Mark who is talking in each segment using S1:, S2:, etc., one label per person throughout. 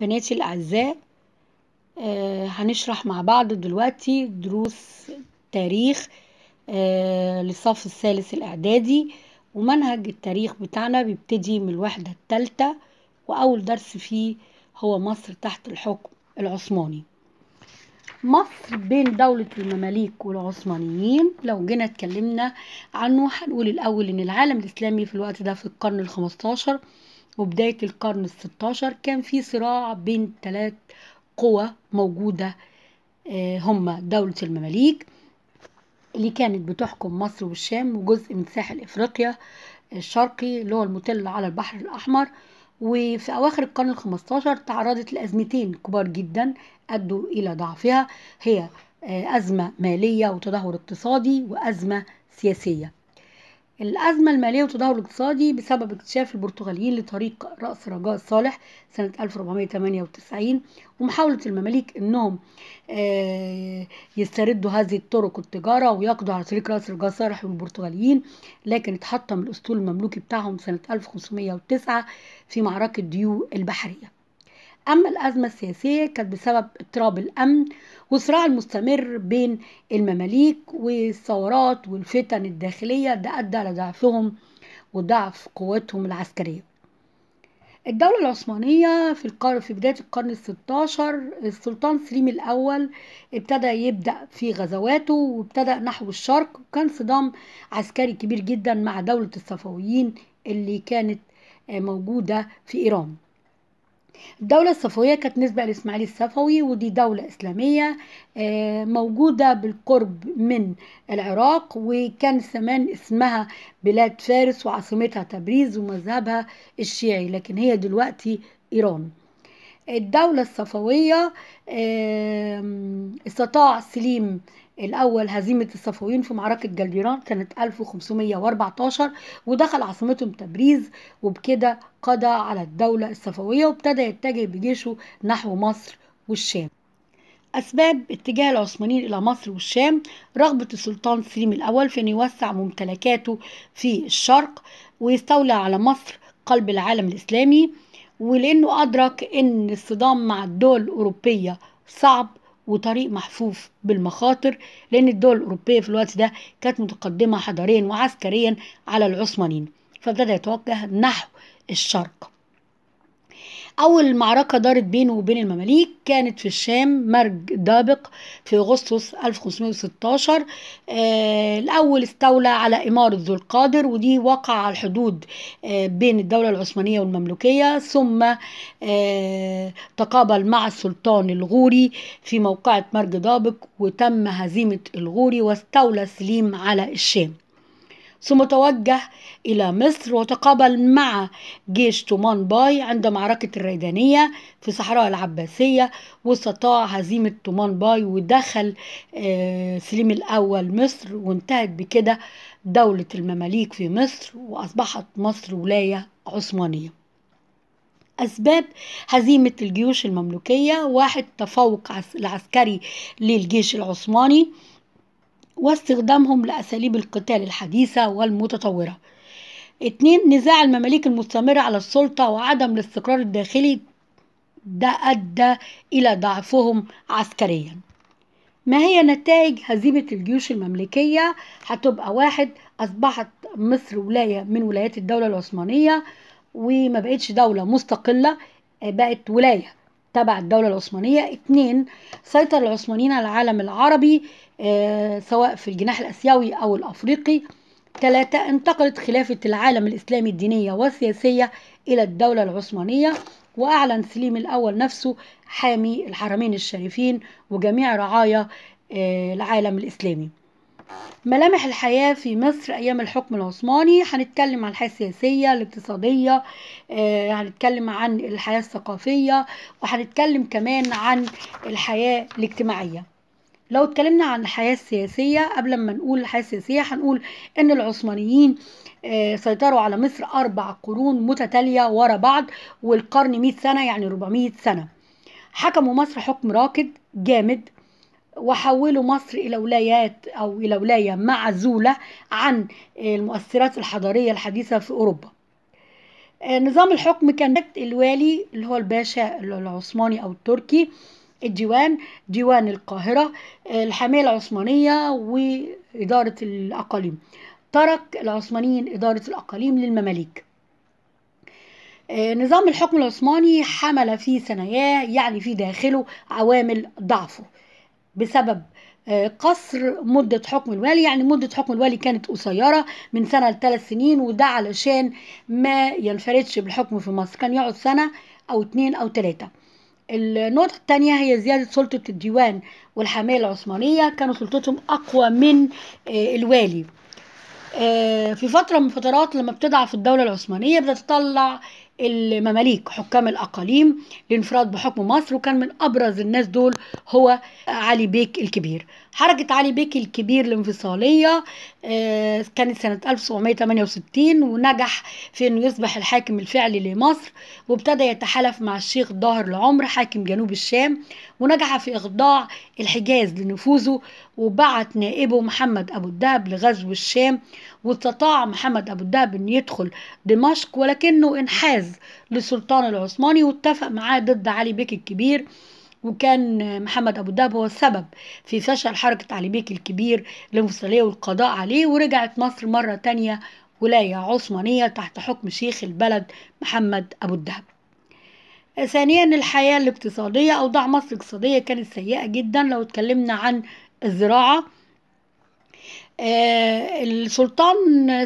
S1: بناتي الأعزاء آه هنشرح مع بعض دلوقتي دروس تاريخ آه للصف الثالث الإعدادي ومنهج التاريخ بتاعنا بيبتدي من الوحدة التالتة وأول درس فيه هو مصر تحت الحكم العثماني مصر بين دولة المماليك والعثمانيين لو جينا اتكلمنا عنه هنقول الأول إن العالم الإسلامي في الوقت ده في القرن الخمستاشر 15 وبداية القرن الستاشر كان في صراع بين ثلاث قوى موجودة آه، هما دولة المماليك اللي كانت بتحكم مصر والشام وجزء من ساحل افريقيا آه، الشرقي اللي هو المطل على البحر الاحمر وفي اواخر القرن ال15 تعرضت لازمتين كبار جدا ادوا الى ضعفها هي آه، ازمه ماليه وتدهور اقتصادي وازمه سياسيه الأزمة المالية والتدهور الاقتصادي بسبب اكتشاف البرتغاليين لطريق رأس رجاء الصالح سنة 1498 ومحاولة المماليك إنهم آه، يستردوا هذه الطرق التجارة ويقضوا على طريق رأس رجاء الصالح والبرتغاليين لكن اتحطم الأسطول المملوكي بتاعهم سنة 1509 في معركة ديو البحرية أما الأزمة السياسية كانت بسبب اضطراب الأمن والصراع المستمر بين المماليك والثورات والفتن الداخلية ده أدى لضعفهم وضعف قوتهم العسكرية الدولة العثمانية في القرن في بداية القرن الستاشر السلطان سليم الأول ابتدى يبدأ في غزواته وابتدى نحو الشرق وكان صدام عسكري كبير جدا مع دولة الصفويين اللي كانت موجودة في إيران الدولة الصفوية كانت نسبة لإسماعيل الصفوي ودي دولة إسلامية آه، موجودة بالقرب من العراق وكان زمان اسمها بلاد فارس وعاصمتها تبريز ومذهبها الشيعي لكن هي دلوقتي إيران الدولة الصفوية استطاع سليم الأول هزيمة الصفويين في معركة جلديران سنة 1514 ودخل عاصمتهم تبريز وبكده قضى على الدولة الصفوية وابتدى يتجه بجيشه نحو مصر والشام أسباب اتجاه العثمانيين إلى مصر والشام رغبة السلطان سليم الأول في أن يوسع ممتلكاته في الشرق ويستولى على مصر قلب العالم الإسلامي ولأنه أدرك إن الصدام مع الدول الأوروبية صعب وطريق محفوف بالمخاطر لأن الدول الأوروبية في الوقت ده كانت متقدمة حضاريا وعسكريا على العثمانيين فابتدى يتوجه نحو الشرق أول معركة دارت بينه وبين المماليك كانت في الشام مرج دابق في أغسطس 1516 آه الأول استولى على إمارة ذو القادر ودي وقع على الحدود آه بين الدولة العثمانية والمملوكية ثم آه تقابل مع السلطان الغوري في موقعة مرج دابق وتم هزيمة الغوري واستولى سليم على الشام ثم توجه إلى مصر وتقابل مع جيش تومان باي عند معركة الريدانية في صحراء العباسية واستطاع هزيمة تومان باي ودخل آه، سليم الأول مصر وانتهت بكده دولة المماليك في مصر وأصبحت مصر ولاية عثمانية أسباب هزيمة الجيوش المملوكية واحد تفوق العسكري للجيش العثماني واستخدامهم لأساليب القتال الحديثة والمتطورة اتنين نزاع المماليك المستمرة على السلطة وعدم الاستقرار الداخلي ده أدى إلى ضعفهم عسكريا ما هي نتائج هزيمة الجيوش المملكية هتبقى واحد أصبحت مصر ولاية من ولايات الدولة العثمانية وما بقتش دولة مستقلة بقت ولاية تبع الدولة العثمانية اثنين سيطر العثمانيين على العالم العربي آه، سواء في الجناح الأسيوي أو الأفريقي ثلاثة انتقلت خلافة العالم الإسلامي الدينية والسياسية إلى الدولة العثمانية وأعلن سليم الأول نفسه حامي الحرمين الشريفين وجميع رعايا آه، العالم الإسلامي ملامح الحياة في مصر أيام الحكم العثماني هنتكلم عن الحياة السياسية الاقتصادية آه، هنتكلم عن الحياة الثقافية وهنتكلم كمان عن الحياة الاجتماعية لو اتكلمنا عن الحياة السياسية قبل ما نقول الحياة السياسية هنقول إن العثمانيين آه، سيطروا على مصر أربع قرون متتالية ورا بعض والقرن مئة سنة يعني 400 سنة حكموا مصر حكم راكد جامد وحولوا مصر إلى ولايات أو إلى ولاية معزولة عن المؤثرات الحضارية الحديثة في أوروبا آه، نظام الحكم كان الوالي اللي هو الباشا العثماني أو التركي الديوان ديوان القاهرة آه، الحاميه العثمانية وإدارة الأقاليم ترك العثمانيين إدارة الأقاليم للمماليك آه، نظام الحكم العثماني حمل في ثناياه يعني في داخله عوامل ضعفه بسبب آه، قصر مدة حكم الوالي يعني مدة حكم الوالي كانت قصيرة من سنة لثلاث سنين وده علشان ما ينفردش بالحكم في مصر كان يقعد سنة أو اتنين أو تلاتة النقطة الثانية هي زيادة سلطة الديوان والحماية العثمانية كانوا سلطتهم أقوى من آه، الوالي آه، في فترة من فترات لما بتضعف الدولة العثمانية بتطلع المماليك حكام الأقاليم لانفراد بحكم مصر وكان من أبرز الناس دول هو علي بيك الكبير حركة علي بيك الكبير الانفصالية آه، كانت سنة 1768 ونجح في أنه يصبح الحاكم الفعلي لمصر وابتدى يتحالف مع الشيخ ظاهر العمر حاكم جنوب الشام ونجح في إخضاع الحجاز لنفوذه وبعت نائبه محمد أبو الدهب لغزو الشام واستطاع محمد أبو الدهب أن يدخل دمشق ولكنه انحاز للسلطان العثماني واتفق معاه ضد علي بيك الكبير وكان محمد أبو دهب هو السبب في فشل حركة علي بيك الكبير الانفصاليه والقضاء عليه ورجعت مصر مرة تانية ولاية عثمانية تحت حكم شيخ البلد محمد أبو الدهب ثانيا الحياة الاقتصادية أوضاع مصر الاقتصادية كانت سيئة جدا لو اتكلمنا عن الزراعة آه، السلطان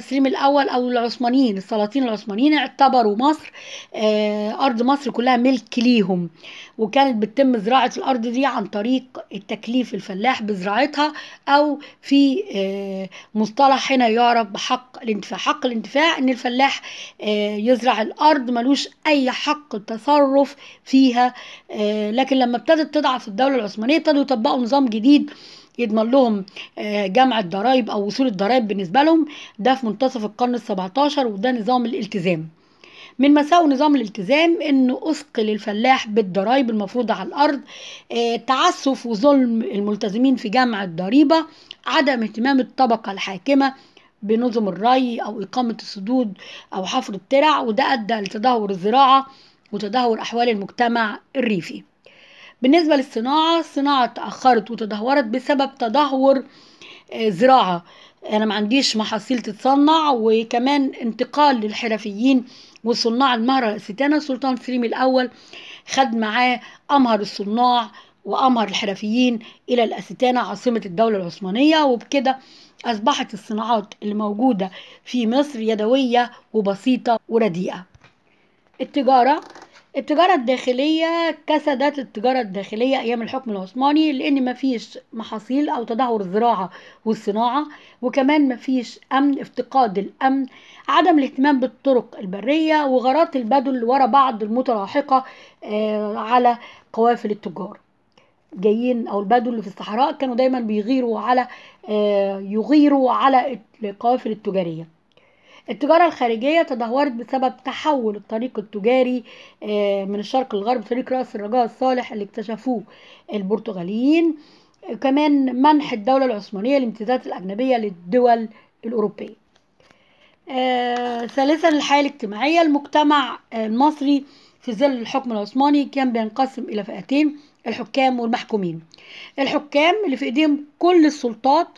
S1: سليم الأول أو العثمانيين السلاطين العثمانيين اعتبروا مصر آه، أرض مصر كلها ملك ليهم وكانت بتتم زراعة الأرض دي عن طريق التكليف الفلاح بزراعتها أو في آه، مصطلح هنا يعرف بحق الانتفاع حق الانتفاع إن الفلاح يزرع الأرض ملوش أي حق تصرف فيها لكن لما ابتدت تضعف الدولة العثمانية ابتدوا يطبقوا نظام جديد يضمن لهم آه، جمع الضرائب او وصول الضرائب بالنسبه لهم ده في منتصف القرن ال17 وده نظام الالتزام من مساوئ نظام الالتزام انه اثقل الفلاح بالضرائب المفروضه على الارض آه، تعسف وظلم الملتزمين في جمع الضريبه عدم اهتمام الطبقه الحاكمه بنظم الري او اقامه السدود او حفر الترع وده ادى لتدهور الزراعه وتدهور احوال المجتمع الريفي بالنسبة للصناعة الصناعة تأخرت وتدهورت بسبب تدهور آه، زراعة أنا ما عنديش محاصيل تتصنع وكمان انتقال للحرفيين وصناع المهرة الستانة السلطان سليم الأول خد معاه أمهر الصناع وأمهر الحرفيين إلى الأستانة عاصمة الدولة العثمانية وبكده أصبحت الصناعات الموجودة في مصر يدوية وبسيطة ورديئة التجارة التجارة الداخلية كسدت التجارة الداخلية أيام الحكم العثماني لأن مفيش محاصيل أو تدهور الزراعة والصناعة وكمان مفيش أمن افتقاد الأمن عدم الاهتمام بالطرق البرية وغارات البدو ورا بعض المتلاحقة آه، على قوافل التجار جايين او البدو اللي في الصحراء كانوا دايما بيغيروا على آه، يغيروا على القوافل التجاريه التجارة الخارجية تدهورت بسبب تحول الطريق التجاري آه، من الشرق للغرب طريق رأس الرجاء الصالح اللي اكتشفوه البرتغاليين آه، كمان منح الدولة العثمانية الامتيازات الأجنبية للدول الأوروبية آه، ثالثا الحياة الاجتماعية المجتمع المصري في ظل الحكم العثماني كان بينقسم إلى فئتين الحكام والمحكومين الحكام اللي في إيديهم كل السلطات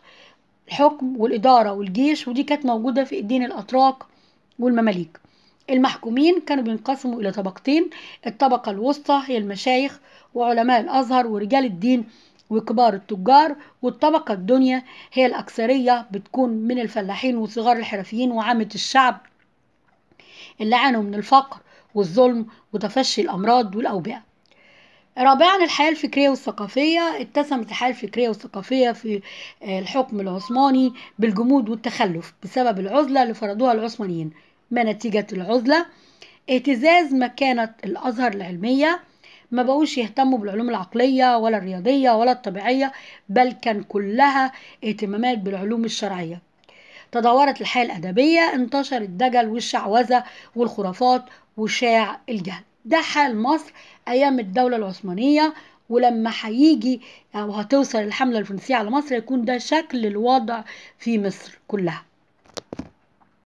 S1: الحكم والإدارة والجيش ودي كانت موجودة في الدين الأتراك والمماليك المحكومين كانوا بينقسموا إلى طبقتين الطبقة الوسطى هي المشايخ وعلماء الأزهر ورجال الدين وكبار التجار والطبقة الدنيا هي الأكثرية بتكون من الفلاحين وصغار الحرفيين وعامة الشعب اللي عانوا من الفقر والظلم وتفشي الأمراض والأوبئة رابعا الحياة الفكرية والثقافية اتسمت الحياة الفكرية والثقافية في آه، الحكم العثماني بالجمود والتخلف بسبب العزلة اللي فرضوها العثمانيين ما نتيجة العزلة اهتزاز مكانة الأزهر العلمية ما بقوش يهتموا بالعلوم العقلية ولا الرياضية ولا الطبيعية بل كان كلها اهتمامات بالعلوم الشرعية تدهورت الحياة الأدبية انتشر الدجل والشعوذة والخرافات وشاع الجهل ده حال مصر ايام الدوله العثمانيه ولما هيجي او هتوصل الحمله الفرنسيه على مصر يكون ده شكل الوضع في مصر كلها